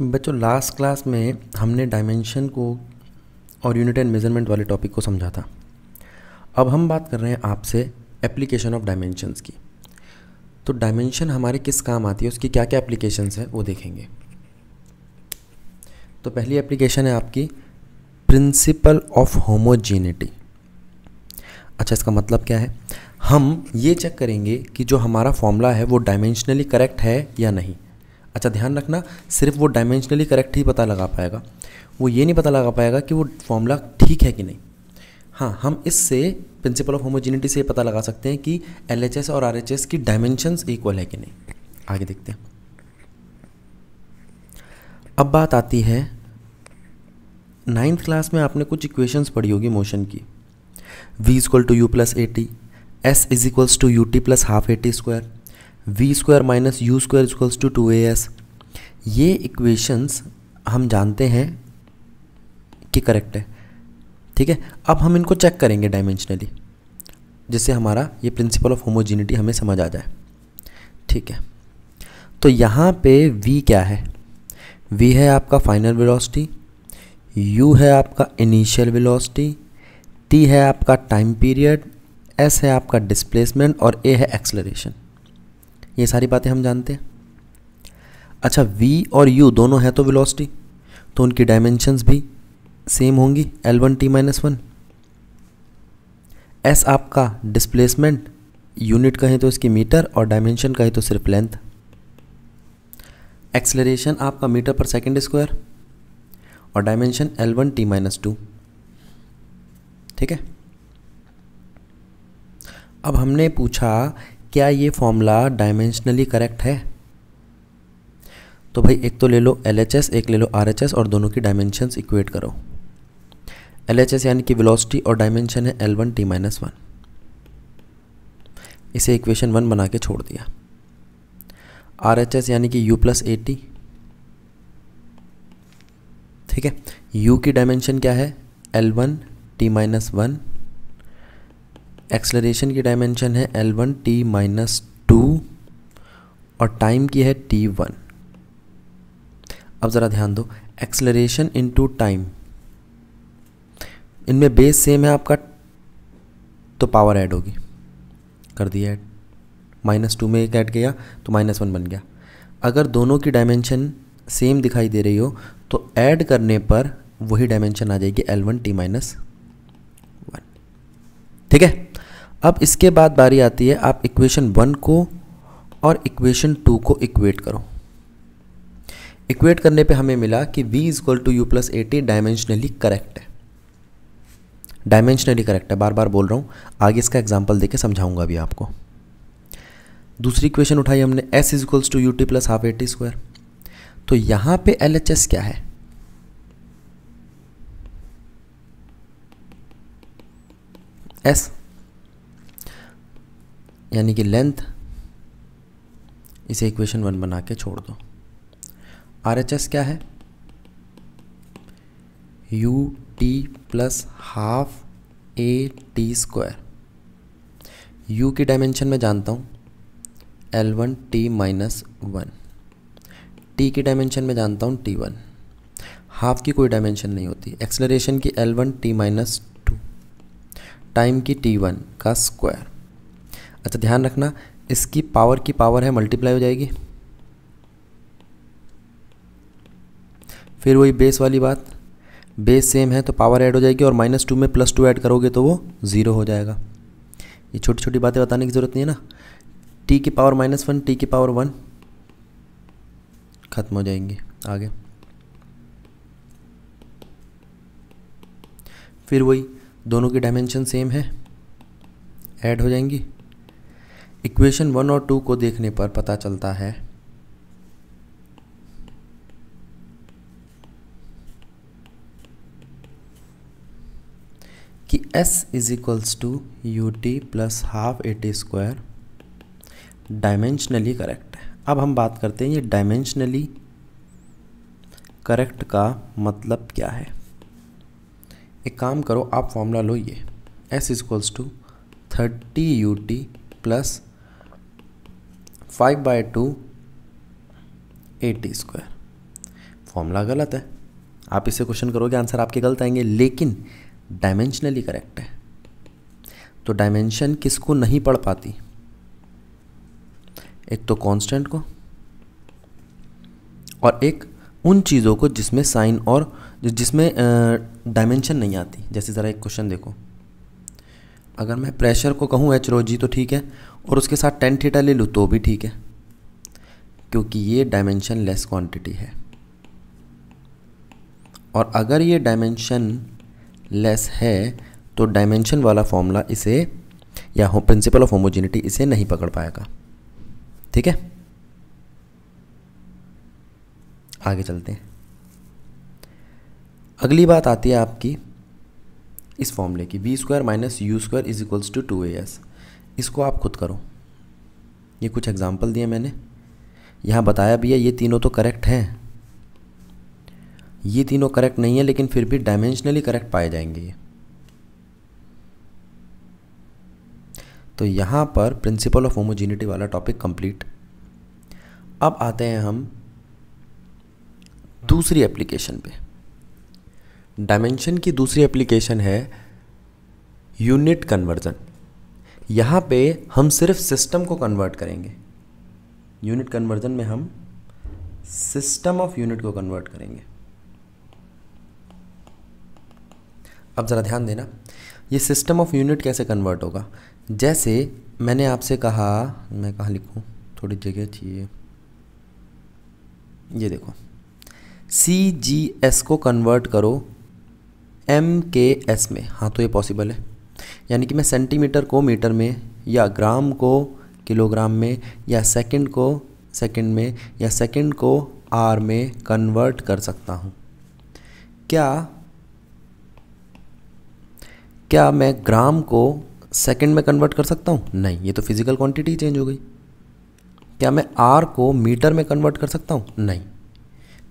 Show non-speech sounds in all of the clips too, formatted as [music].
बच्चों last class में हमने डायमेंशन को और यूनिट एंड मेजरमेंट वाले टॉपिक को समझा था अब हम बात कर रहे हैं आपसे एप्लीकेशन ऑफ डायमेंशंस की तो डायमेंशन हमारे किस काम आती है उसकी क्या क्या एप्लीकेशंस है वो देखेंगे तो पहली एप्लीकेशन है आपकी प्रिंसिपल ऑफ होमोजीनिटी अच्छा इसका मतलब क्या है हम ये चेक करेंगे कि जो हमारा फॉर्मूला है वो डायमेंशनली करेक्ट है या नहीं अच्छा ध्यान रखना सिर्फ वो डायमेंशनली करेक्ट ही पता लगा पाएगा वो ये नहीं पता लगा पाएगा कि वो फॉर्मूला ठीक है कि नहीं हाँ हम इससे प्रिंसिपल ऑफ होमोजेनिटी से पता लगा सकते हैं कि एल और आर की डायमेंशन इक्वल है कि नहीं आगे देखते हैं अब बात आती है नाइन्थ क्लास में आपने कुछ इक्वेशंस पढ़ी होगी मोशन की v is to you plus a t s is equals to U T plus half A T square v square minus you square equals to two A s ये इक्वेशंस हम जानते हैं कि करेक्ट है ठीक है अब हम इनको चेक करेंगे डायमेंशनली जिससे हमारा ये प्रिंसिपल ऑफ होमोजिनिटी हमें समझ आ जाए ठीक है तो यहाँ पे v क्या है v है आपका फाइनल वेलोसिटी u है आपका इनिशियल वेलोसिटी t है आपका टाइम पीरियड s है आपका डिस्प्लेसमेंट और a है एक्सलरेशन ये सारी बातें हम जानते हैं अच्छा v और u दोनों हैं तो वेलोसिटी तो उनकी डायमेंशंस भी सेम होंगी L one T minus one S आपका डिस्प्लेसमेंट यूनिट कहें तो इसकी मीटर और डायमेंशन कहें तो सिर्फ लेंथ एक्सलरेशन आपका मीटर पर सेकेंड स्क्वायर और dimension L one T minus two ठीक है अब हमने पूछा क्या ये फॉर्मूला डायमेंशनली करेक्ट है तो भाई एक तो ले लो एल एक ले लो आर और दोनों की डायमेंशन इक्वेट करो एल यानी कि वेलोसिटी और डायमेंशन है L one T minus one इसे इक्वेशन वन बना के छोड़ दिया आर यानी कि यू प्लस ए टी ठीक है यू की डायमेंशन क्या है L one T minus one acceleration की डायमेंशन है L one T minus two और टाइम की है टी वन अब ज़रा ध्यान दो एक्सलरेशन इनटू टाइम इनमें बेस सेम है आपका तो पावर ऐड होगी कर दिया ऐड माइनस टू में एक ऐड किया तो माइनस वन बन गया अगर दोनों की डायमेंशन सेम दिखाई दे रही हो तो ऐड करने पर वही डायमेंशन आ जाएगी L one T minus one ठीक है अब इसके बाद बारी आती है आप इक्वेशन वन को और इक्वेशन टू को इक्वेट करो इक्वेट करने पे हमें मिला कि v is equal to you plus T dimensionally correct है डायमेंशनली करेक्ट है बार बार बोल रहा हूँ आगे इसका एग्जाम्पल देके समझाऊंगा अभी आपको दूसरी इक्वेशन उठाई हमने s is equals to U T plus half T square तो यहाँ पे एल क्या है s यानी कि लेंथ इसे इक्वेशन वन बना के छोड़ दो आर एच एस क्या है U T plus half A T square U की डायमेंशन मैं जानता हूँ L one T minus one T की डायमेंशन मैं जानता हूँ टी वन हाफ की कोई डायमेंशन नहीं होती एक्सलरेशन की L one T minus two time की टी वन का स्क्वायर अच्छा ध्यान रखना इसकी पावर की पावर है मल्टीप्लाई हो जाएगी फिर वही बेस वाली बात बेस सेम है तो पावर ऐड हो जाएगी और माइनस टू में प्लस टू ऐड करोगे तो वो ज़ीरो हो जाएगा ये छोटी छोटी बातें बताने की ज़रूरत नहीं है ना टी की पावर माइनस वन टी की पावर वन ख़त्म हो जाएंगी आगे फिर वही दोनों की डायमेंशन सेम है ऐड हो जाएंगी इक्वेशन वन और टू को देखने पर पता चलता है कि s is equals to U T plus half A T square dimensionally correct है अब हम बात करते हैं ये डायमेंशनली करेक्ट का मतलब क्या है एक काम करो आप फॉर्मूला लो ये s is equals to thirty U T plus five by two A T square formula गलत है आप इससे क्वेश्चन करोगे आंसर आपके गलत आएंगे लेकिन डायमेंशनली करेक्ट है तो डायमेंशन किसको नहीं पढ़ पाती एक तो कांस्टेंट को और एक उन चीज़ों को जिसमें साइन और जिसमें डायमेंशन नहीं आती जैसे ज़रा एक क्वेश्चन देखो अगर मैं प्रेशर को कहूँ एच रो जी तो ठीक है और उसके साथ टेन थीटा ले लूँ तो भी ठीक है क्योंकि ये डायमेंशन लेस क्वांटिटी है और अगर ये डायमेंशन लेस है तो डायमेंशन वाला फॉर्मूला इसे या हो प्रिंसिपल ऑफ होमोजिनिटी इसे नहीं पकड़ पाएगा ठीक है आगे चलते हैं अगली बात आती है आपकी इस फॉर्मूले की V square minus you square is equals to two A S इसको आप खुद करो ये कुछ एग्ज़ाम्पल दिए मैंने यहाँ बताया भी है ये तीनों तो करेक्ट हैं ये तीनों करेक्ट नहीं है लेकिन फिर भी डायमेंशनली करेक्ट पाए जाएंगे ये तो यहाँ पर प्रिंसिपल ऑफ होमोजिनिटी वाला टॉपिक कंप्लीट अब आते हैं हम दूसरी एप्लीकेशन पे डायमेंशन की दूसरी एप्लीकेशन है यूनिट कन्वर्जन यहाँ पे हम सिर्फ सिस्टम को कन्वर्ट करेंगे यूनिट कन्वर्जन में हम सिस्टम ऑफ यूनिट को कन्वर्ट करेंगे अब ज़रा ध्यान देना ये सिस्टम ऑफ यूनिट कैसे कन्वर्ट होगा जैसे मैंने आपसे कहा मैं कहाँ लिखूँ थोड़ी जगह चाहिए ये देखो सी जी एस को कन्वर्ट करो एम के एस में हाँ तो ये पॉसिबल है यानी कि मैं सेंटीमीटर को मीटर में या ग्राम को किलोग्राम में या सेकंड को सेकंड में या सेकंड को आर में कन्वर्ट कर सकता हूँ क्या क्या मैं ग्राम को सेकंड में कन्वर्ट कर सकता हूँ नहीं ये तो फिजिकल क्वांटिटी चेंज हो गई क्या मैं आर को मीटर में कन्वर्ट कर सकता हूँ नहीं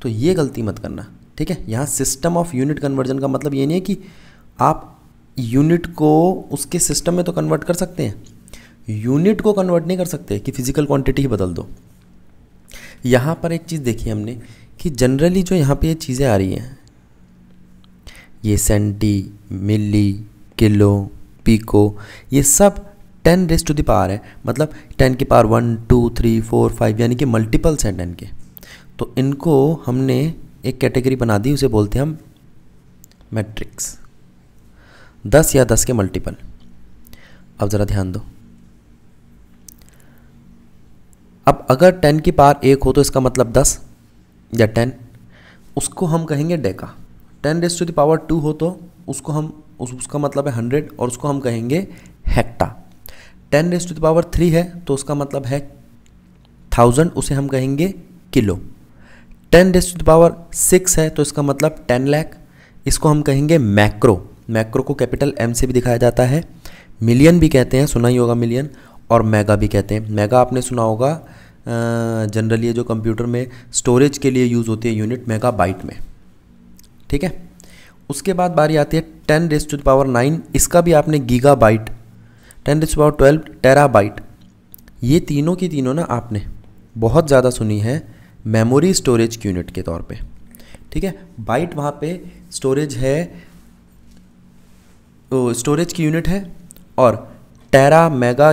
तो ये गलती मत करना ठीक है यहाँ सिस्टम ऑफ यूनिट कन्वर्जन का मतलब ये नहीं है कि आप यूनिट को उसके सिस्टम में तो कन्वर्ट कर सकते हैं यूनिट को कन्वर्ट नहीं कर सकते कि फिजिकल क्वांटिटी ही बदल दो यहाँ पर एक चीज़ देखी हमने कि जनरली जो यहाँ पे ये चीज़ें आ रही हैं ये सेंटी मिली किलो पीको ये सब ten raise to the power है मतलब टेन के power one two three four five यानी कि मल्टीपल्स हैं टेन के तो इनको हमने एक कैटेगरी बना दी उसे बोलते हैं हम मैट्रिक्स दस या दस के मल्टीपल अब ज़रा ध्यान दो अब अगर टेन की पार एक हो तो इसका मतलब दस या टेन उसको हम कहेंगे deca ten raise to power two हो तो उसको हम उस, उसका मतलब है हंड्रेड और उसको हम कहेंगे hecto ten raise to power three है तो उसका मतलब है थाउजेंड उसे हम कहेंगे kilo ten raise to power six है तो इसका मतलब टेन लैख इसको हम कहेंगे मैक्रो मैक्रो को कैपिटल एम से भी दिखाया जाता है मिलियन भी कहते हैं सुना ही होगा मिलियन और मेगा भी कहते हैं मेगा आपने सुना होगा जनरली जो कंप्यूटर में स्टोरेज के लिए यूज़ होती है यूनिट मेगा बाइट में ठीक है उसके बाद बारी आती है ten raise to power nine इसका भी आपने giga byte ten raise to power twelve tera byte ये तीनों की तीनों ना आपने बहुत ज़्यादा सुनी है मेमोरी स्टोरेज यूनिट के तौर पे ठीक है बाइट वहाँ पे स्टोरेज है स्टोरेज की यूनिट है और टेरा मेगा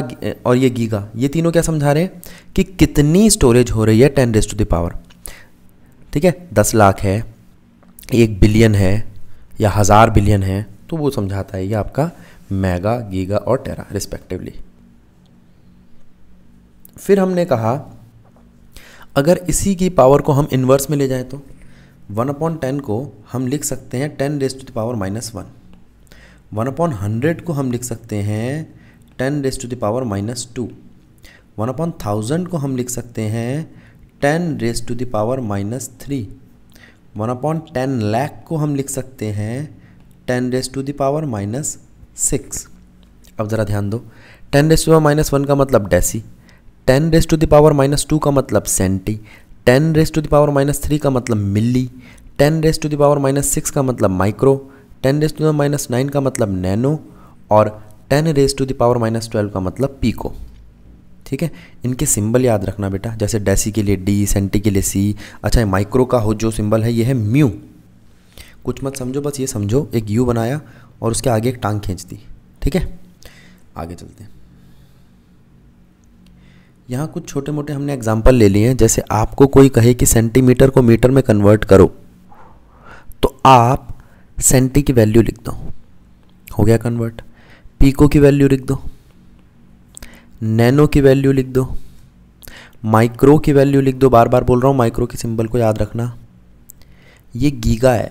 और ये गीगा ये तीनों क्या समझा रहे हैं कि कितनी स्टोरेज हो रही है ten raise to the power ठीक है दस लाख है एक बिलियन है या हज़ार बिलियन है तो वो समझाता है ये आपका मेगा गीगा और टेरा रिस्पेक्टिवली फिर हमने कहा अगर इसी की पावर को हम इन्वर्स में ले जाएं तो वन अपॉन टेन को हम लिख सकते हैं ten raise to the power minus one one upon hundred को हम लिख सकते हैं ten raise to the power minus two one upon thousand को हम लिख सकते हैं ten raise to the power minus three one upon ten lakh को हम लिख सकते हैं ten raise to the power minus six अब ज़रा ध्यान दो ten raise to power minus one का मतलब deci ten raise to the power minus two का मतलब centi ten raise to the power minus three का मतलब milli ten raise to the power minus six का मतलब micro ten raise to the minus nine का मतलब nano और ten raise to the power minus twelve का मतलब pico ठीक है इनके सिंबल याद रखना बेटा जैसे डेसी के लिए डी सेंटी के लिए सी अच्छा है, माइक्रो का हो जो सिंबल है ये है म्यू कुछ मत समझो बस ये समझो एक यू बनाया और उसके आगे एक टांग खींच दी ठीक है आगे चलते हैं यहाँ कुछ छोटे मोटे हमने एग्जाम्पल ले लिए हैं जैसे आपको कोई कहे कि सेंटीमीटर को मीटर में कन्वर्ट करो तो आप सेंटी की वैल्यू लिख दो हो गया कन्वर्ट पीको की वैल्यू लिख दो नैनो की वैल्यू लिख दो माइक्रो की वैल्यू लिख दो बार बार बोल रहा हूँ माइक्रो के सिंबल को याद रखना ये गीगा है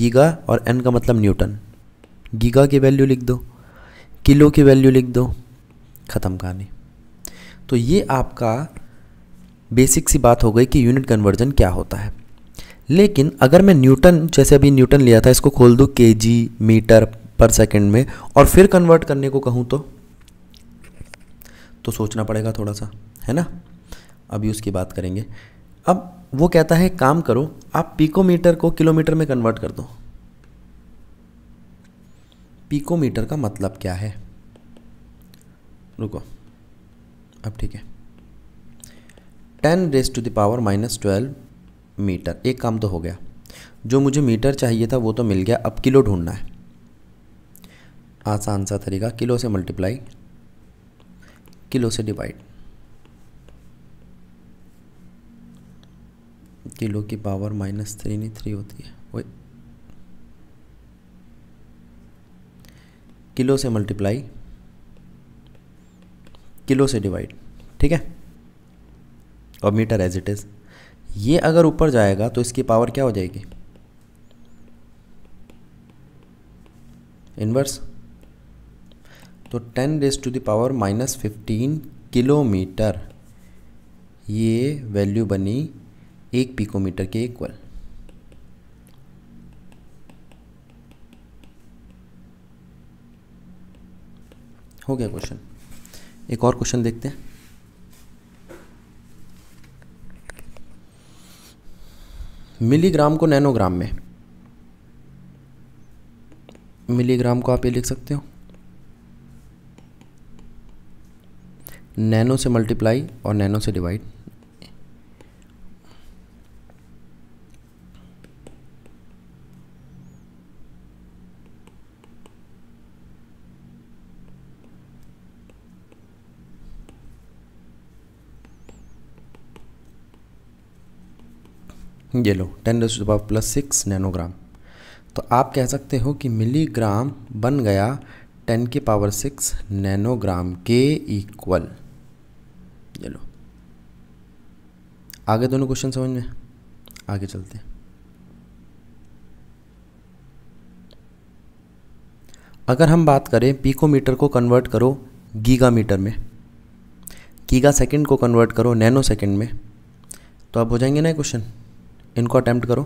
गीगा और एन का मतलब न्यूटन गीगा की वैल्यू लिख दो किलो की वैल्यू लिख दो ख़त्म कहानी तो ये आपका बेसिक सी बात हो गई कि यूनिट कन्वर्जन क्या होता है लेकिन अगर मैं न्यूटन जैसे अभी न्यूटन लिया था इसको खोल दूँ के जी मीटर पर सेकेंड में और फिर कन्वर्ट करने को कहूँ तो तो सोचना पड़ेगा थोड़ा सा है ना अभी उसकी बात करेंगे अब वो कहता है काम करो आप पिकोमीटर को किलोमीटर में कन्वर्ट कर दो पिकोमीटर का मतलब क्या है रुको अब ठीक है ten raise to the power minus twelve metre एक काम तो हो गया जो मुझे मीटर चाहिए था वो तो मिल गया अब किलो ढूंढना है आसान सा तरीका किलो से मल्टीप्लाई किलो से डिवाइड किलो की पावर माइनस थ्री नहीं थ्री होती है वही किलो से मल्टीप्लाई किलो से डिवाइड ठीक है और मीटर एज इट इज़ ये अगर ऊपर जाएगा तो इसकी पावर क्या हो जाएगी इन्वर्स तो ten raise to the power minus fifteen kilometre ये वैल्यू बनी एक पिकोमीटर के इक्वल हो गया क्वेश्चन एक और क्वेश्चन देखते हैं मिलीग्राम को नैनोग्राम में मिलीग्राम को आप ये लिख सकते हो नैनो से मल्टीप्लाई और नैनो से डिवाइड ये लो ten raise to power plus six nanogram तो आप कह सकते हो कि मिलीग्राम बन गया टेन के पावर सिक्स नैनोग्राम के इक्वल ये लो आगे दोनों क्वेश्चन समझ में आगे चलते हैं अगर हम बात करें पीकोमीटर को कन्वर्ट करो गीगा मीटर में गीगा सेकंड को कन्वर्ट करो नैनो सेकंड में तो आप हो जाएंगे ना क्वेश्चन इनको अटैम्प्ट करो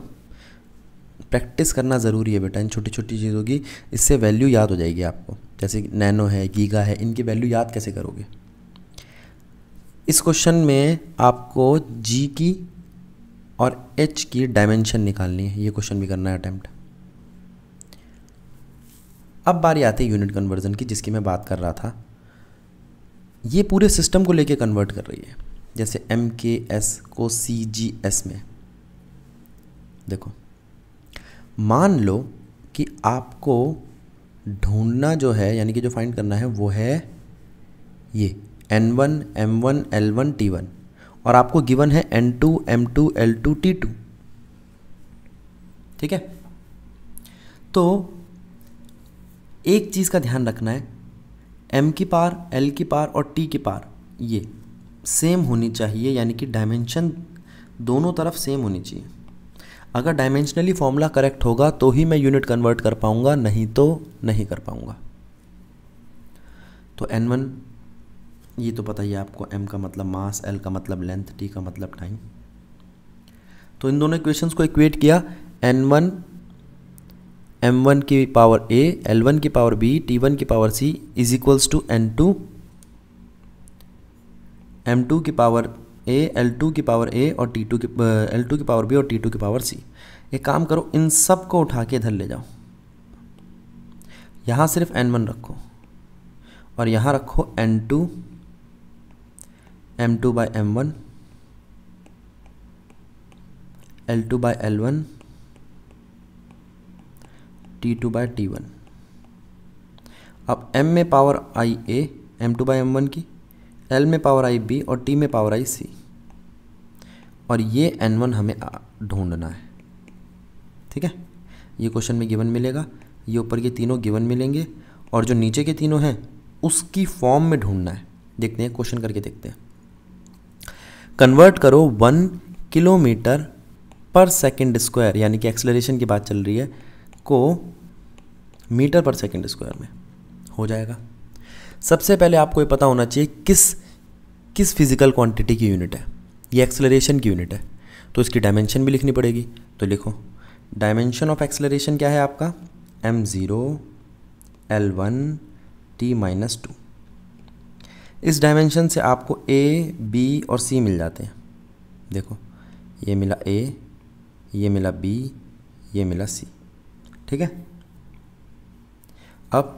प्रैक्टिस करना ज़रूरी है बेटा इन छोटी छोटी चीज़ों की इससे वैल्यू याद हो जाएगी आपको जैसे नैनो है गीगा है इनकी वैल्यू याद कैसे करोगे इस क्वेश्चन में आपको जी की और एच की डायमेंशन निकालनी है ये क्वेश्चन भी करना है अटैम्प्ट अब बारी आती है यूनिट कन्वर्जन की जिसकी मैं बात कर रहा था ये पूरे सिस्टम को लेके कन्वर्ट कर रही है जैसे एम के एस को सी जी एस में देखो मान लो कि आपको ढूंढना जो है यानी कि जो फाइंड करना है वो है ये N one M one L one T one और आपको गिवन है N two M two L two T two ठीक है तो एक चीज़ का ध्यान रखना है एम की पार एल की पार और टी की पार ये सेम होनी चाहिए यानी कि डायमेंशन दोनों तरफ सेम होनी चाहिए अगर डायमेंशनली फॉर्मूला करेक्ट होगा तो ही मैं यूनिट कन्वर्ट कर पाऊंगा नहीं तो नहीं कर पाऊंगा तो एन वन ये तो पता ही है आपको एम का मतलब मास एल का मतलब लेंथ टी का मतलब टाइम तो इन दोनों इक्वेशंस को इक्वेट किया एन वन एम वन की पावर ए एल वन की पावर बी टी वन की power C is equals to N two M two की पावर ए एल टू की पावर ए और टी टू की L uh, two की power B और T two की power C एक काम करो इन सब को उठा के इधर ले जाओ यहाँ सिर्फ एन वन रखो और यहाँ रखो N two M two by M one L two by L one T two by T one अब एम में पावर आई A M two by M one की एल में पावर आई बी और टी में पावर आई सी और ये एन वन हमें ढूंढना है ठीक है ये क्वेश्चन में गिवन मिलेगा ये ऊपर के तीनों गिवन मिलेंगे और जो नीचे के तीनों हैं उसकी फॉर्म में ढूंढना है देखते हैं क्वेश्चन करके देखते हैं कन्वर्ट करो वन किलोमीटर पर सेकंड स्क्वायर यानी कि एक्सलरेशन की बात चल रही है को मीटर पर सेकंड स्क्वायर में हो जाएगा सबसे पहले आपको ये पता होना चाहिए किस किस फिज़िकल क्वांटिटी की यूनिट है ये एक्सेलरेशन की यूनिट है तो इसकी डायमेंशन भी लिखनी पड़ेगी तो लिखो डायमेंशन ऑफ एक्सेलरेशन क्या है आपका M zero L one T minus two इस डायमेंशन से आपको ए बी और सी मिल जाते हैं देखो ये मिला ए ये मिला बी ये मिला सी ठीक है अब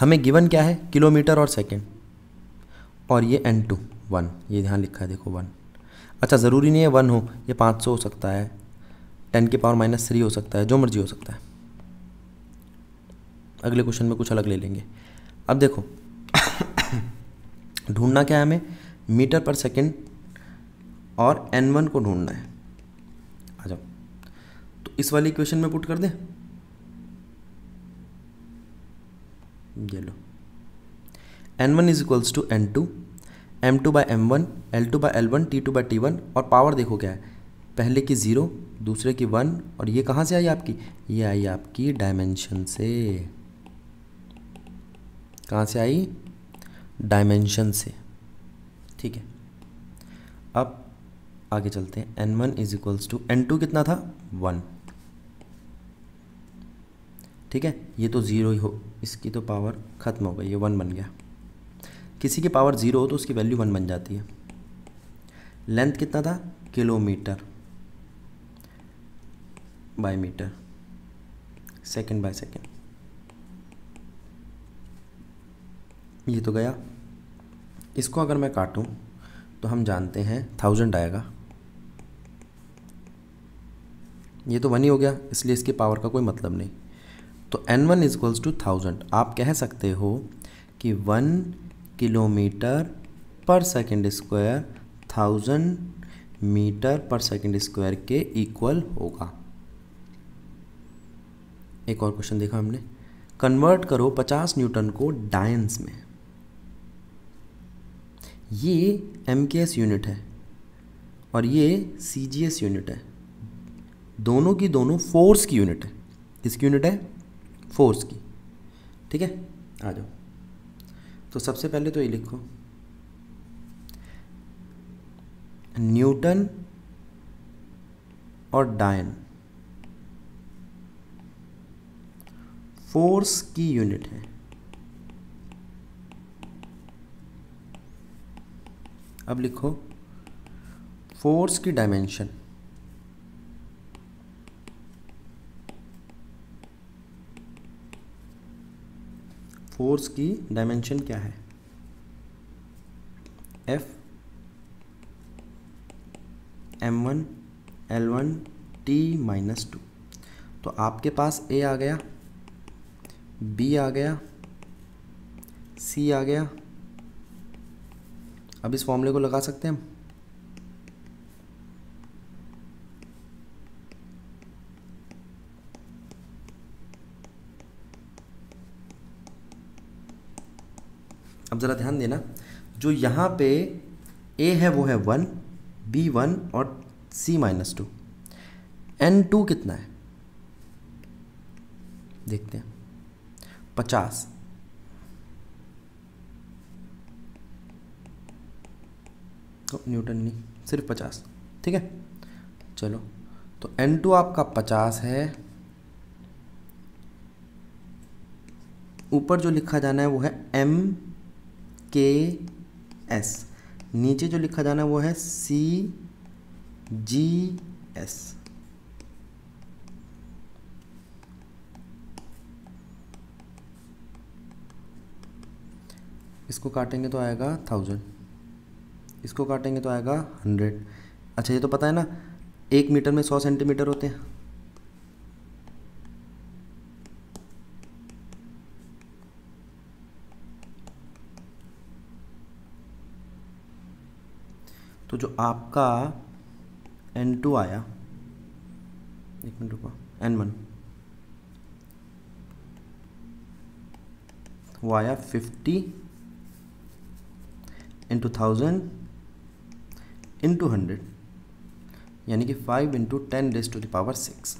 हमें गिवन क्या है किलोमीटर और सेकंड और ये एन टू वन ये ध्यान लिखा है देखो वन अच्छा ज़रूरी नहीं है वन हो ये पाँच सौ हो सकता है टेन के पावर माइनस थ्री हो सकता है जो मर्जी हो सकता है अगले क्वेश्चन में कुछ अलग ले लेंगे अब देखो [coughs] ढूंढना क्या है हमें मीटर पर सेकेंड और एन वन को ढूंढना है आ जाओ तो इस वाली इक्वेशन में पुट कर दें ये लो N one is equals to N two M two by M one L two by L one T two by T one और पावर देखो क्या है पहले की ज़ीरो दूसरे की वन और ये कहाँ से आई आपकी ये आई आपकी डायमेंशन से कहाँ से आई डायमेंशन से ठीक है अब आगे चलते हैं N one is equals to N two कितना था वन ठीक है ये तो ज़ीरो ही हो इसकी तो पावर ख़त्म हो गई ये वन बन गया किसी की पावर ज़ीरो हो तो उसकी वैल्यू वन बन जाती है लेंथ कितना था kilometre by metre second by second ये तो गया इसको अगर मैं काटूं तो हम जानते हैं थाउजेंड आएगा ये तो वन ही हो गया इसलिए इसकी पावर का कोई मतलब नहीं तो N one is equals to thousand आप कह सकते हो कि वन किलोमीटर पर सेकेंड स्क्वायर थाउजेंड मीटर पर सेकेंड स्क्वायर के इक्वल होगा एक और क्वेश्चन देखा हमने कन्वर्ट करो 50 न्यूटन को डायंस में ये एम यूनिट है और ये सी यूनिट है दोनों की दोनों फोर्स की यूनिट है किसकी यूनिट है फोर्स की ठीक है आ जाओ तो सबसे पहले तो ये लिखो न्यूटन और डायन फोर्स की यूनिट है अब लिखो फोर्स की डायमेंशन फोर्स की डायमेंशन क्या है F M one L one T minus two तो आपके पास ए आ गया बी आ गया सी आ गया अब इस फॉर्मूले को लगा सकते हैं हम अब ज़रा ध्यान देना जो यहाँ पे ए है वो है वन बी वन और C minus two N two कितना है देखते हैं पचास तो न्यूटन नहीं सिर्फ पचास ठीक है चलो तो एन टू आपका पचास है ऊपर जो लिखा जाना है वो है एम के एस नीचे जो लिखा जाना वो है सी जी एस इसको काटेंगे तो आएगा थाउजेंड इसको काटेंगे तो आएगा हंड्रेड अच्छा ये तो पता है ना एक मीटर में सौ सेंटीमीटर होते हैं तो जो आपका एन टू आया एक मिनट रुको एन वन वो आया fifty into thousand into hundred यानी कि five into ten raise to the power six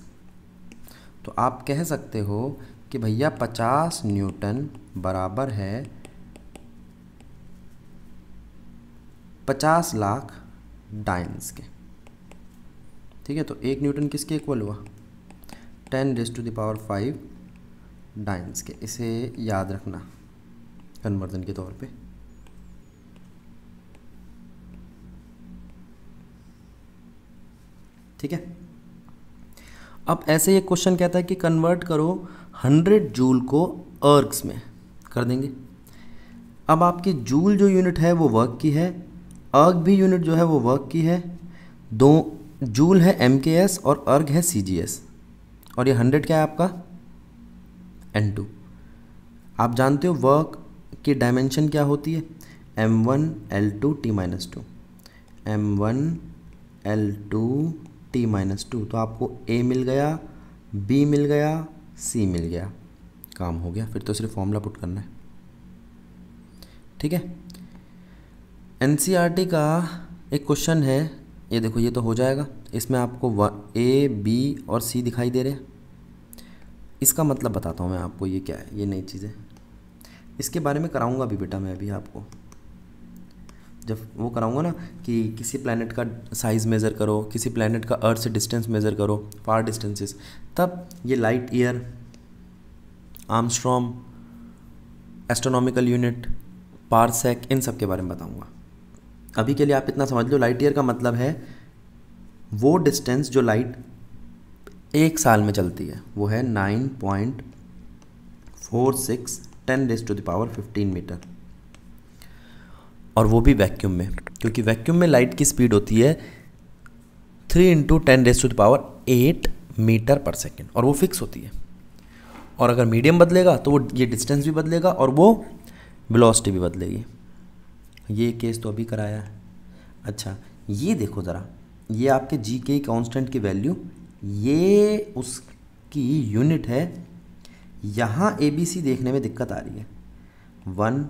तो आप कह सकते हो कि भैया पचास न्यूटन बराबर है पचास लाख डायंस के ठीक है तो एक न्यूटन किसके इक्वल हुआ ten raise to the power five dynes के इसे याद रखना कन्वर्जन के तौर पे ठीक है अब ऐसे ये क्वेश्चन कहता है कि कन्वर्ट करो हंड्रेड जूल को अर्ग्स में कर देंगे अब आपकी जूल जो यूनिट है वो वर्क की है अर्ग भी यूनिट जो है वो वर्क की है दो जूल है एम के एस और अर्ग है सी जी एस और ये हंड्रेड क्या है आपका एन टू आप जानते हो वर्क की डायमेंशन क्या होती है M one L two T minus two M one L two T minus two तो आपको ए मिल गया बी मिल गया सी मिल गया काम हो गया फिर तो सिर्फ फॉर्मूला पुट करना है ठीक है एन e का एक क्वेश्चन है ये देखो ये तो हो जाएगा इसमें आपको ए बी और सी दिखाई दे रहे हैं इसका मतलब बताता हूँ मैं आपको ये क्या है ये नई चीज़ें इसके बारे में कराऊंगा अभी बेटा मैं अभी आपको जब वो कराऊंगा ना कि किसी प्लानट का साइज़ मेज़र करो किसी प्लानट का अर्थ से डिस्टेंस मेज़र करो फार डिस्टेंसेस तब ये light year angstrom astronomical unit parsec इन सब के बारे में बताऊंगा अभी के लिए आप इतना समझ लो लाइट ईयर का मतलब है वो डिस्टेंस जो लाइट एक साल में चलती है वो है nine point four six ten raise to the power fifteen metre और वो भी वैक्यूम में क्योंकि वैक्यूम में लाइट की स्पीड होती है three into ten raise to the power power eight metre पर सेकेंड और वो फिक्स होती है और अगर मीडियम बदलेगा तो वो ये डिस्टेंस भी बदलेगा और वो वेलोसिटी भी बदलेगी ये केस तो अभी कराया है अच्छा ये देखो ज़रा ये आपके जी के कॉन्स्टेंट की वैल्यू ये उसकी यूनिट है यहाँ ए बी सी देखने में दिक्कत आ रही है वन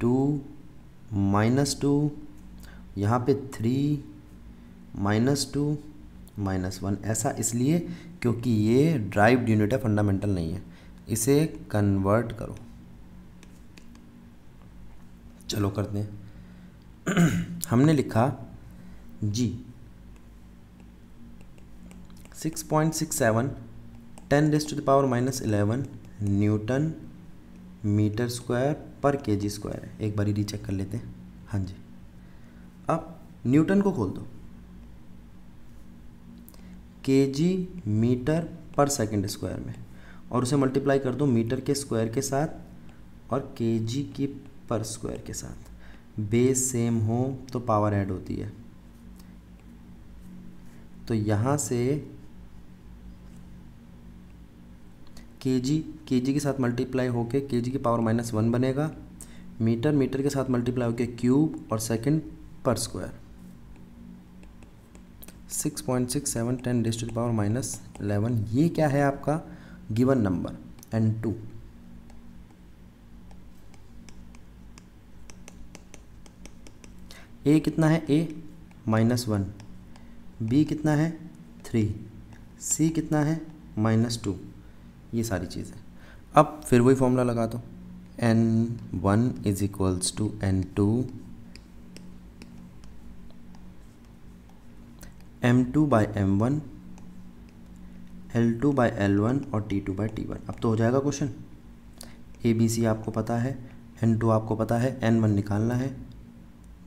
टू माइनस टू यहाँ पे three minus two minus one ऐसा इसलिए क्योंकि ये ड्राइव्ड यूनिट है फंडामेंटल नहीं है इसे कन्वर्ट करो चलो करते हैं [clears throat] हमने लिखा G six point six seven ten raise to the power minus eleven newton metre square पर के जी स्क्वायर है एक बार ही रीचेक कर लेते हैं हाँ जी अब न्यूटन को खोल दो के जी मीटर पर सेकेंड स्क्वायर में और उसे मल्टीप्लाई कर दो मीटर के स्क्वायर के साथ और के जी की पर स्क्वायर के साथ बेस सेम हो तो पावर ऐड होती है तो यहाँ से के जी के जी के साथ मल्टीप्लाई होके के जी की पावर माइनस वन बनेगा मीटर मीटर के साथ मल्टीप्लाई होके क्यूब और सेकंड पर square six point six seven ten district power minus eleven ये क्या है आपका given number and two A कितना है ए माइनस वन बी कितना है थ्री सी कितना है माइनस टू ये सारी चीज़ें अब फिर वही फॉर्मूला लगा दो N one is equals to N two M two by M one L two by L one और T two by T one अब तो हो जाएगा क्वेश्चन ए बी सी आपको पता है एन टू आपको पता है एन वन निकालना है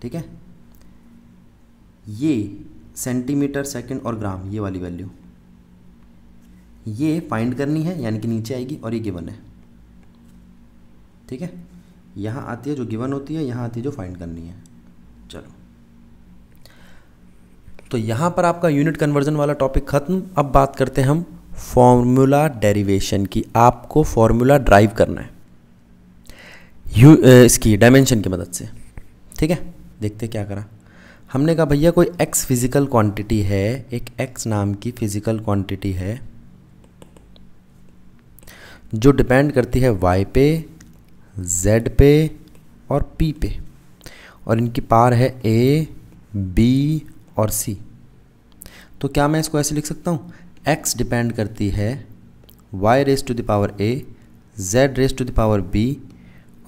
ठीक है ये सेंटीमीटर सेकंड और ग्राम ये वाली वैल्यू ये फाइंड करनी है यानी कि नीचे आएगी और ये गिवन है ठीक है यहाँ आती है जो गिवन होती है यहाँ आती है जो फाइंड करनी है चलो तो यहाँ पर आपका यूनिट कन्वर्जन वाला टॉपिक ख़त्म अब बात करते हैं हम फॉर्मूला डेरिवेशन की आपको फॉर्मूला ड्राइव करना है यू इसकी डायमेंशन की मदद से ठीक है देखते क्या करा हमने कहा भैया कोई एक्स फिज़िकल क्वांटिटी है एक एक्स नाम की फिज़िकल क्वांटिटी है जो डिपेंड करती है वाई पे जेड पे और पी पे और इनकी पार है ए बी और सी तो क्या मैं इसको ऐसे लिख सकता हूँ एक्स डिपेंड करती है Y raise to the power A Z raise to the power B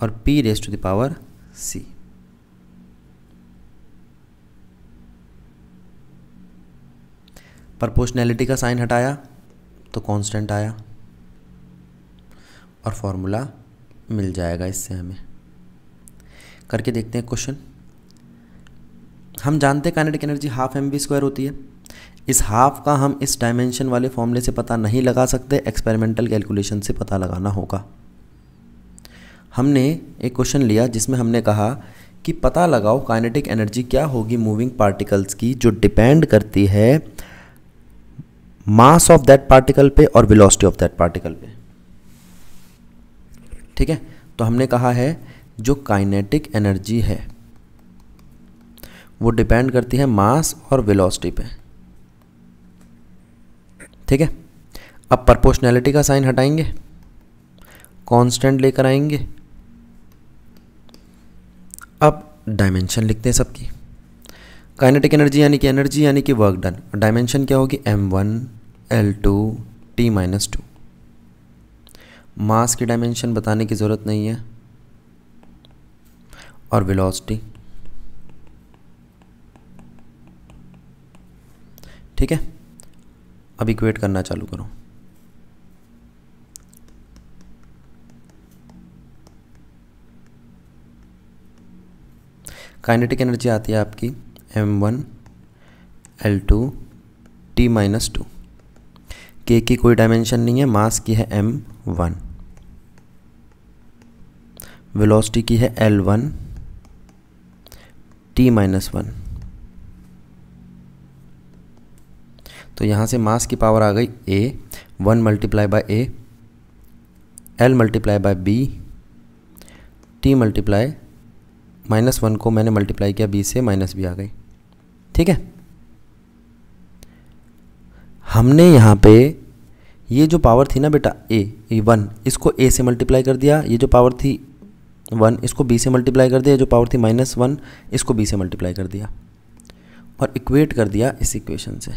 और P raise to the power C proportionality का साइन हटाया तो कांस्टेंट आया और फॉर्मूला मिल जाएगा इससे हमें करके देखते हैं क्वेश्चन हम जानते हैं kinetic energy half M B square होती है इस हाफ का हम इस डायमेंशन वाले फॉर्मूले से पता नहीं लगा सकते एक्सपेरिमेंटल कैलकुलेशन से पता लगाना होगा हमने एक क्वेश्चन लिया जिसमें हमने कहा कि पता लगाओ काइनेटिक एनर्जी क्या होगी मूविंग पार्टिकल्स की जो डिपेंड करती है मास ऑफ दैट पार्टिकल पे और वेलोसिटी ऑफ दैट पार्टिकल पे ठीक है तो हमने कहा है जो काइनेटिक एनर्जी है वो डिपेंड करती है मास और वेलोसिटी पे ठीक है अब प्रपोर्शनैलिटी का साइन हटाएंगे कांस्टेंट लेकर आएंगे अब डायमेंशन लिखते हैं सबकी काइनेटिक एनर्जी यानी कि एनर्जी यानी कि वर्क डन डायमेंशन क्या होगी M one L two T minus two mass की डायमेंशन बताने की ज़रूरत नहीं है और वेलोसिटी ठीक है अब इक्वेट करना चालू करो काइनेटिक एनर्जी आती है आपकी M one L two T minus two K की कोई डायमेंशन नहीं है मास की है एम वन वेलोसिटी की है L one T minus one तो यहाँ से मास की पावर आ गई a one multiply by a L multiply by b T multiply minus one को मैंने मल्टीप्लाई किया बी से माइनस बी आ गई ठीक है हमने यहाँ पे ये जो पावर थी ना बेटा ए ये वन इसको ए से मल्टीप्लाई कर दिया ये जो पावर थी वन इसको बी से मल्टीप्लाई कर दिया जो पावर थी माइनस वन इसको बी से मल्टीप्लाई कर दिया और इक्वेट कर दिया इस इक्वेशन से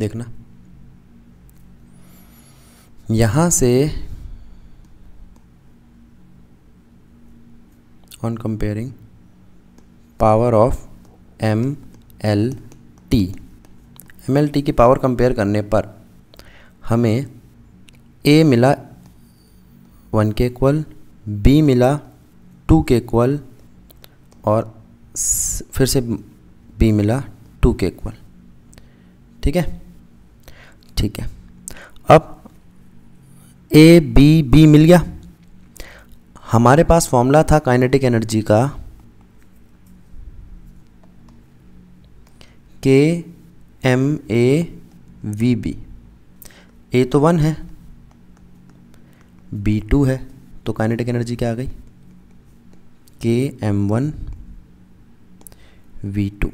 देखना यहाँ से on comparing power of M L T M L T की पावर कंपेयर करने पर हमें ए मिला वन के इक्वल बी मिला टू के इक्वल और फिर से बी मिला टू के इक्वल ठीक है ठीक है अब ए बी बी मिल गया हमारे पास फॉर्मूला था काइनेटिक एनर्जी का K M a V b a तो वन है बी टू है तो काइनेटिक एनर्जी क्या आ गई K M one V two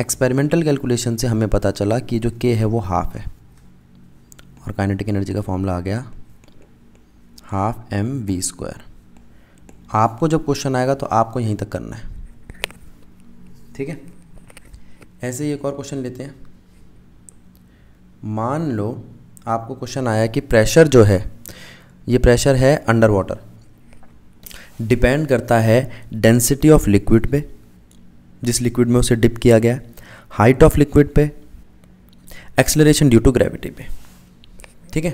experimental calculation से हमें पता चला कि जो के है वो हाफ है और काइनेटिक एनर्जी का फॉर्मूला आ गया हाफ एम वी स्क्वायर आपको जब क्वेश्चन आएगा तो आपको यहीं तक करना है ठीक है ऐसे ही एक और क्वेश्चन लेते हैं मान लो आपको क्वेश्चन आया कि प्रेशर जो है ये प्रेशर है अंडर वाटर डिपेंड करता है डेंसिटी ऑफ लिक्विड पे जिस लिक्विड में उसे डिप किया गया है हाइट ऑफ लिक्विड पे एक्सलरेशन ड्यू टू ग्रेविटी पे ठीक है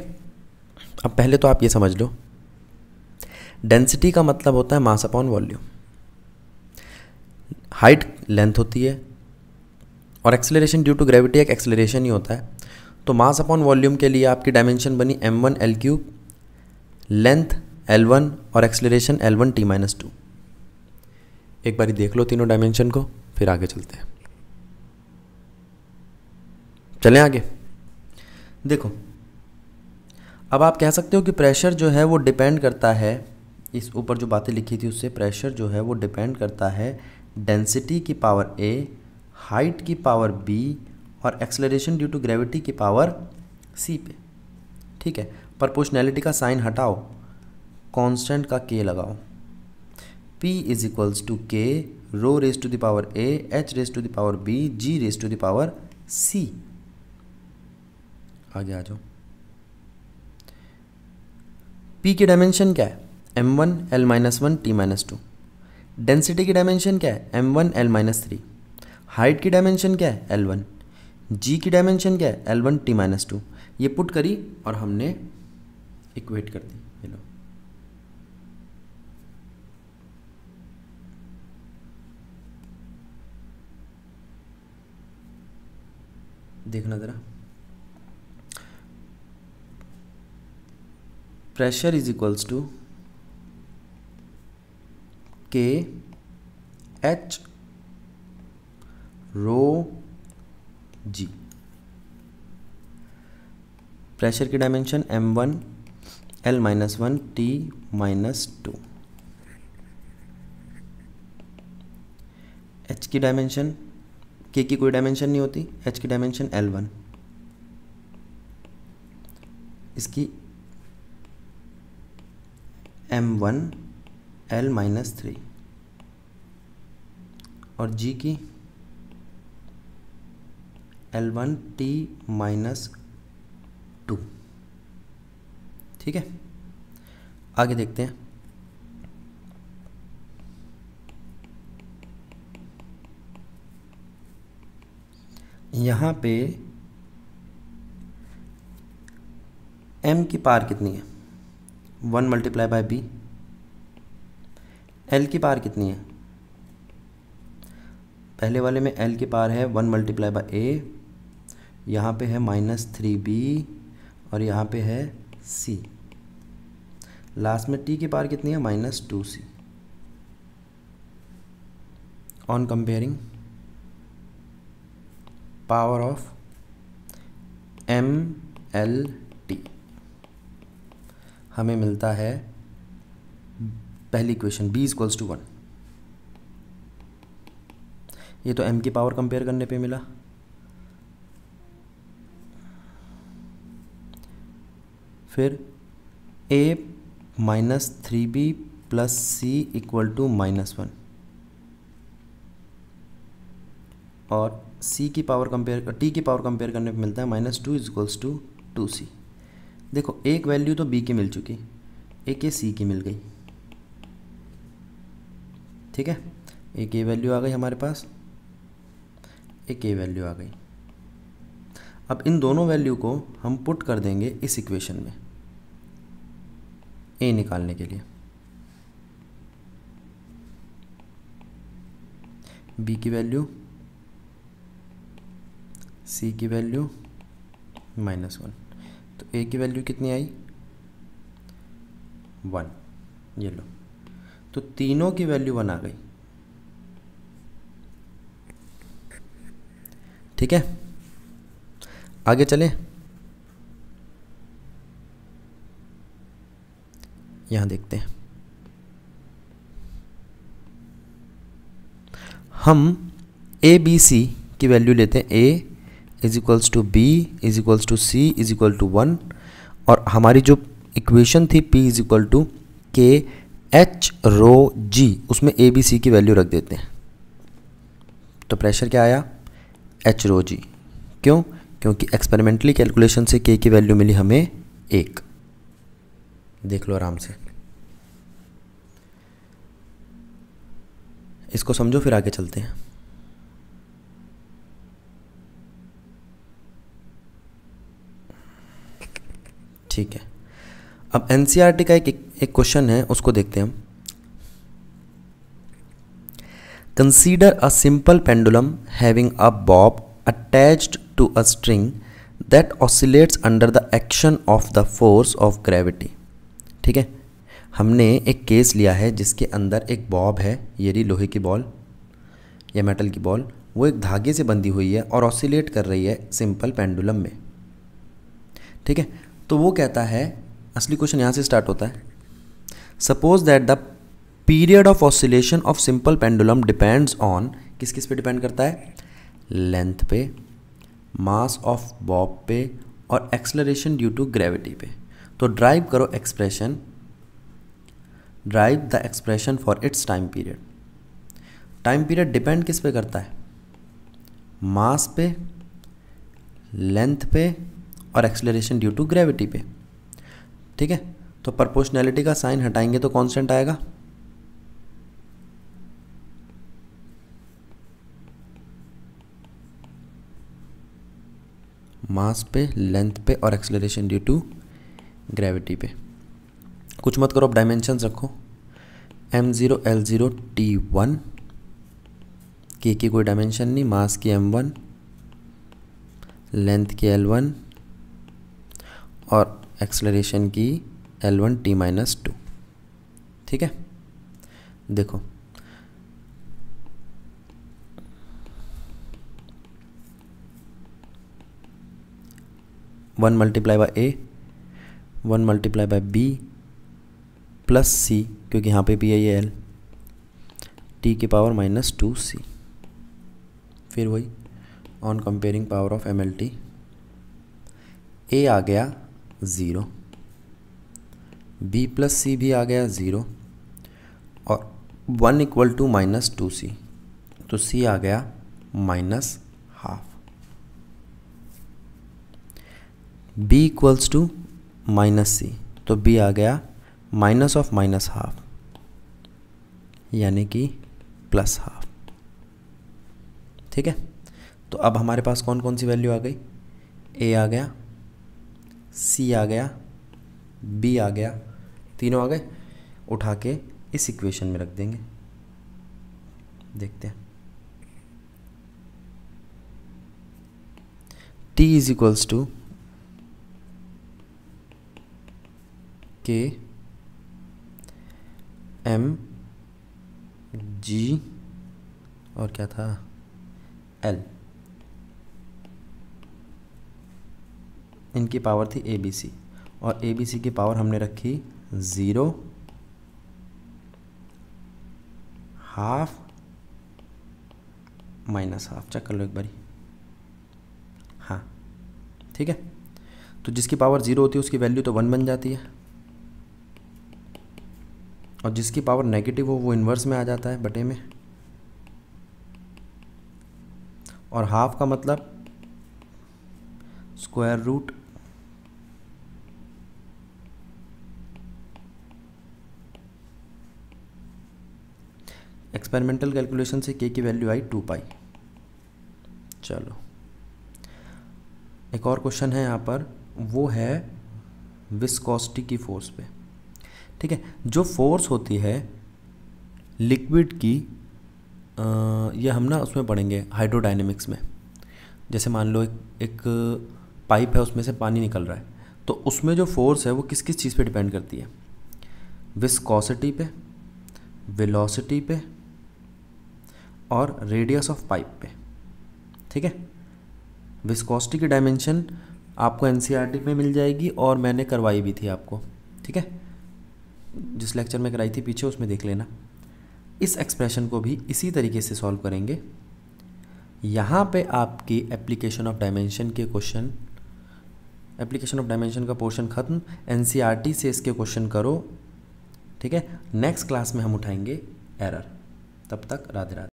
अब पहले तो आप ये समझ लो डेंसिटी का मतलब होता है mass upon volume height length होती है और एक्सेलरेशन ड्यू टू ग्रेविटी एक एक्सेलरेशन ही होता है तो मास अपॉन वॉल्यूम के लिए आपकी डायमेंशन बनी M one L cube length L one और acceleration L one T minus two एक बारी देख लो तीनों डायमेंशन को फिर आगे चलते हैं चलें आगे देखो अब आप कह सकते हो कि प्रेशर जो है वो डिपेंड करता है इस ऊपर जो बातें लिखी थी उससे प्रेशर जो है वो डिपेंड करता है डेंसिटी की पावर ए हाइट की पावर बी और एक्सलरेशन ड्यू टू ग्रेविटी की पावर सी पे ठीक है प्रपोर्शनैलिटी का साइन हटाओ कांस्टेंट का के लगाओ P is equals to K rho raise to the power a h raise to the power b g raise to the power c आगे आ जाओ पी की डायमेंशन क्या है M one L minus one T minus two density की dimension क्या है M one L minus three height की डायमेंशन क्या है एल वन जी की डायमेंशन क्या है L one T minus two ये पुट करी और हमने इक्वेट कर दी ये लो देखना ज़रा pressure is equals to K H rho G pressure की dimension M one L minus one T minus two H की डायमेंशन के की कोई डायमेंशन नहीं होती एच की डायमेंशन एल वन इसकी M one L minus three और G की L one T minus two ठीक है आगे देखते हैं यहाँ पे एम की पार कितनी है one multiply by b L की पार कितनी है पहले वाले में एल की पार है वन मल्टीप्लाई बाई ए यहाँ पे है माइनस थ्री बी और यहाँ पे है सी लास्ट में टी की पार कितनी है minus two c on comparing power of M L T हमें मिलता है पहली equation b equals to one ये तो एम की पावर कंपेयर करने पे मिला फिर A minus three B plus C equal to minus one और सी की पावर कंपेयर टी की पावर कंपेयर करने पे मिलता है minus two is equals to two C देखो एक वैल्यू तो बी की मिल चुकी एक ये सी की मिल गई ठीक है एक ए वैल्यू आ गई हमारे पास एक ए वैल्यू आ गई अब इन दोनों वैल्यू को हम पुट कर देंगे इस इक्वेशन में ए निकालने के लिए बी की वैल्यू सी की वैल्यू माइनस वन तो ए की वैल्यू कितनी आई वन ये लो तो तीनों की वैल्यू वन आ गई ठीक है आगे चले यहां देखते हैं हम ए बी सी की वैल्यू लेते हैं a is equals to b is equals to c is equal to one और हमारी जो इक्वेशन थी P is equal to K H rho g उसमें ए बी सी की वैल्यू रख देते हैं तो प्रेशर क्या आया एच रो जी क्यों क्योंकि एक्सपेरिमेंटली कैलकुलेशन से के की वैल्यू मिली हमें एक देख लो आराम से इसको समझो फिर आगे चलते हैं ठीक है अब एन e का एक एक क्वेश्चन है उसको देखते हैं हम consider a simple pendulum having a bob attached to a string that oscillates under the action of the force of gravity ठीक है हमने एक केस लिया है जिसके अंदर एक बॉब है ये रही लोहे की बॉल या मेटल की बॉल वो एक धागे से बंधी हुई है और ऑसिलेट कर रही है सिंपल पेंडुलम में ठीक है तो वो कहता है असली क्वेश्चन यहाँ से स्टार्ट होता है suppose that the period of oscillation of simple pendulum depends on किस किस पे डिपेंड करता है लेंथ पे मास ऑफ बॉब पे और एक्सलरेशन ड्यू टू ग्रेविटी पे तो ड्राइव करो expression derive the expression for its time period time period depend किस पे करता है मास पे लेंथ पे और एक्सलरेशन ड्यू टू ग्रेविटी पे ठीक है तो प्रपोर्शनैलिटी का साइन हटाएंगे तो कांस्टेंट आएगा मास पे लेंथ पे और एक्सलरेशन ड्यू टू ग्रेविटी पे कुछ मत करो आप डायमेंशन रखो M zero L zero T one K की कोई डायमेंशन नहीं मास की एम वन लेंथ की एल वन और एक्सलरेशन की L one T minus two ठीक है देखो one multiply by a one multiply by b plus c क्योंकि यहाँ पे भी है ये एल टी के पावर माइनस टू सी फिर वही on comparing power of M L T a आ गया ज़ीरो बी प्लस सी भी आ गया ज़ीरो और one equal to minus two c तो सी आ गया minus half b equals to minus c तो बी आ गया माइनस ऑफ माइनस हाफ यानी कि प्लस हाफ ठीक है तो अब हमारे पास कौन कौन सी वैल्यू आ गई ए आ गया सी आ गया बी आ गया तीनों आ गए उठा के इस इक्वेशन में रख देंगे देखते हैं T is equals to K M g और क्या था एल इनकी पावर थी ए बी सी और ए बी सी की पावर हमने रखी zero half minus half check कर लो एक बारी हाँ ठीक है तो जिसकी पावर ज़ीरो होती है उसकी वैल्यू तो वन बन जाती है और जिसकी पावर नेगेटिव हो वो इन्वर्स में आ जाता है बटे में और हाफ का मतलब स्क्वायर रूट एक्सपेरिमेंटल कैलकुलेशन से के की वैल्यू आई टू पाई चलो एक और क्वेश्चन है यहाँ पर वो है विस्कोसिटी की फोर्स पे ठीक है जो फोर्स होती है लिक्विड की आ, ये हम ना उसमें पढ़ेंगे हाइड्रोडाइनमिक्स में जैसे मान लो एक, एक पाइप है उसमें से पानी निकल रहा है तो उसमें जो फोर्स है वो किस किस चीज़ पे डिपेंड करती है विस्कोसिटी पे वेलोसिटी पे और रेडियस ऑफ पाइप पे ठीक है विस्कोसिटी की डायमेंशन आपको एन e में मिल जाएगी और मैंने करवाई भी थी आपको ठीक है जिस लेक्चर में कराई थी पीछे उसमें देख लेना इस एक्सप्रेशन को भी इसी तरीके से सॉल्व करेंगे यहाँ पे आपकी एप्लीकेशन ऑफ डायमेंशन के क्वेश्चन एप्लीकेशन ऑफ डायमेंशन का पोर्शन ख़त्म एन से इसके क्वेश्चन करो ठीक है नेक्स्ट क्लास में हम उठाएंगे एरर तब तक राधे राधे